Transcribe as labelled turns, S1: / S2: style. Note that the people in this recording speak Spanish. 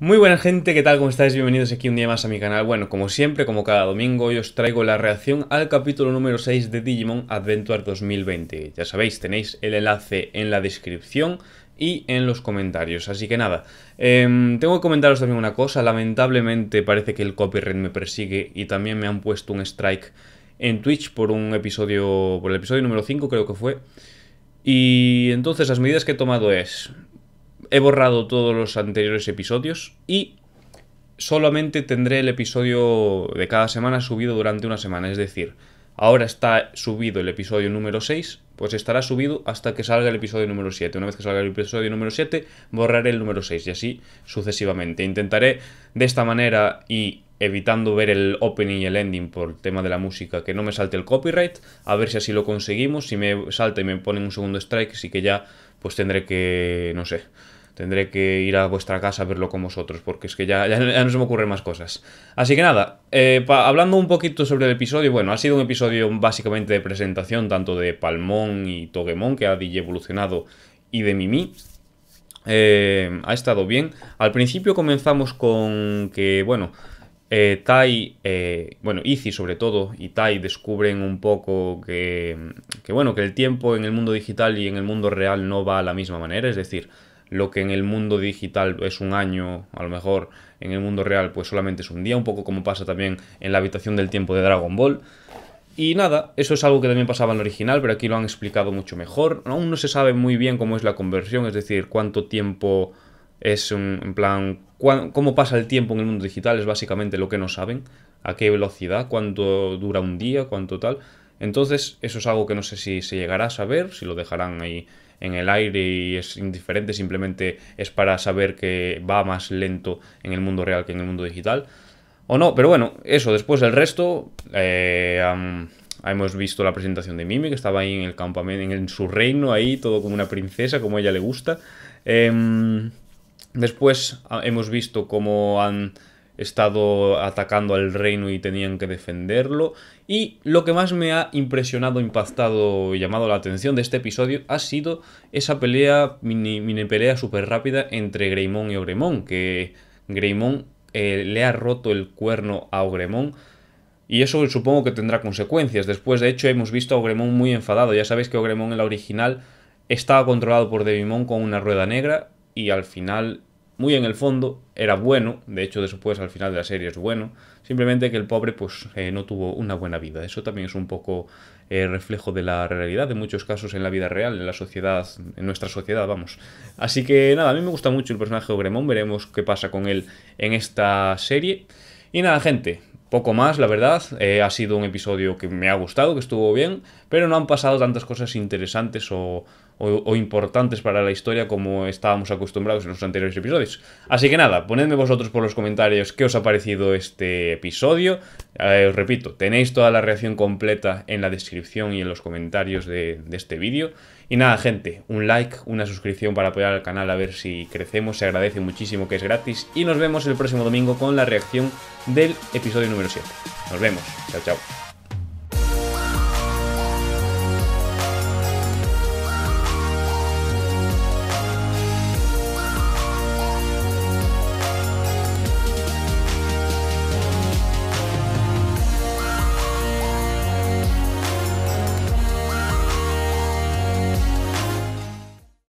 S1: Muy buena gente, ¿qué tal? ¿Cómo estáis? Bienvenidos aquí un día más a mi canal. Bueno, como siempre, como cada domingo, hoy os traigo la reacción al capítulo número 6 de Digimon Adventure 2020. Ya sabéis, tenéis el enlace en la descripción y en los comentarios. Así que nada, em, tengo que comentaros también una cosa. Lamentablemente parece que el copyright me persigue y también me han puesto un strike en Twitch por un episodio, por el episodio número 5 creo que fue. Y entonces las medidas que he tomado es he borrado todos los anteriores episodios y solamente tendré el episodio de cada semana subido durante una semana. Es decir, ahora está subido el episodio número 6, pues estará subido hasta que salga el episodio número 7. Una vez que salga el episodio número 7, borraré el número 6 y así sucesivamente. Intentaré de esta manera y evitando ver el opening y el ending por tema de la música, que no me salte el copyright, a ver si así lo conseguimos, si me salta y me ponen un segundo strike, sí que ya pues tendré que, no sé, Tendré que ir a vuestra casa a verlo con vosotros, porque es que ya, ya, no se me ocurren más cosas. Así que nada, eh, hablando un poquito sobre el episodio, bueno, ha sido un episodio básicamente de presentación, tanto de Palmón y Togemon, que ha evolucionado, y de Mimi. Eh, ha estado bien. Al principio comenzamos con que, bueno, eh, Tai, bueno, Izzy sobre todo, y Tai descubren un poco que, que, bueno, que el tiempo en el mundo digital y en el mundo real no va a la misma manera, es decir, lo que en el mundo digital es un año, a lo mejor en el mundo real pues solamente es un día, un poco como pasa también en la habitación del tiempo de Dragon Ball. Y nada, eso es algo que también pasaba en el original, pero aquí lo han explicado mucho mejor. Aún no se sabe muy bien cómo es la conversión, es decir, cuánto tiempo es un, en plan, cómo pasa el tiempo en el mundo digital, es básicamente lo que no saben, a qué velocidad, cuánto dura un día, cuánto tal. Entonces, eso es algo que no sé si se llegará a saber, si lo dejarán ahí en el aire y es indiferente, simplemente es para saber que va más lento en el mundo real que en el mundo digital. O no, pero bueno, eso, después del resto, eh, hemos visto la presentación de Mimi, que estaba ahí en el campamento, en, su reino, ahí, todo como una princesa, como a ella le gusta. Em, después ah, hemos visto cómo han estado atacando al reino y tenían que defenderlo. Y lo que más me ha impresionado, impactado y llamado la atención de este episodio ha sido esa pelea, mini, pelea súper rápida entre Greymon y Ogremon. que Greymon eh, le ha roto el cuerno a Ogremon. Y eso supongo que tendrá consecuencias. Después, de hecho, hemos visto a Ogremon muy enfadado. Ya sabéis que Ogremon en la original estaba controlado por Devimon con una rueda negra y al final muy en el fondo era bueno, de hecho después al final de la serie es bueno, simplemente que el pobre pues eh, no tuvo una buena vida. Eso también es un poco eh, reflejo de la realidad, de muchos casos en la vida real, en la sociedad, en nuestra sociedad, vamos. Así que nada, a mí me gusta mucho el personaje de veremos qué pasa con él en esta serie. Y nada, gente, poco más, la verdad. Eh, ha sido un episodio que me ha gustado, que estuvo bien, pero no han pasado tantas cosas interesantes o, o, importantes para la historia como estábamos acostumbrados en los anteriores episodios. Así que nada, ponedme vosotros por los comentarios qué os ha parecido este episodio. Eh, os repito, tenéis toda la reacción completa en la descripción y en los comentarios de, de este vídeo. Y nada, gente, un like, una suscripción para apoyar al canal a ver si crecemos. Se agradece muchísimo que es gratis. Y nos vemos el próximo domingo con la reacción del episodio número 7. Nos vemos. Chao, chao.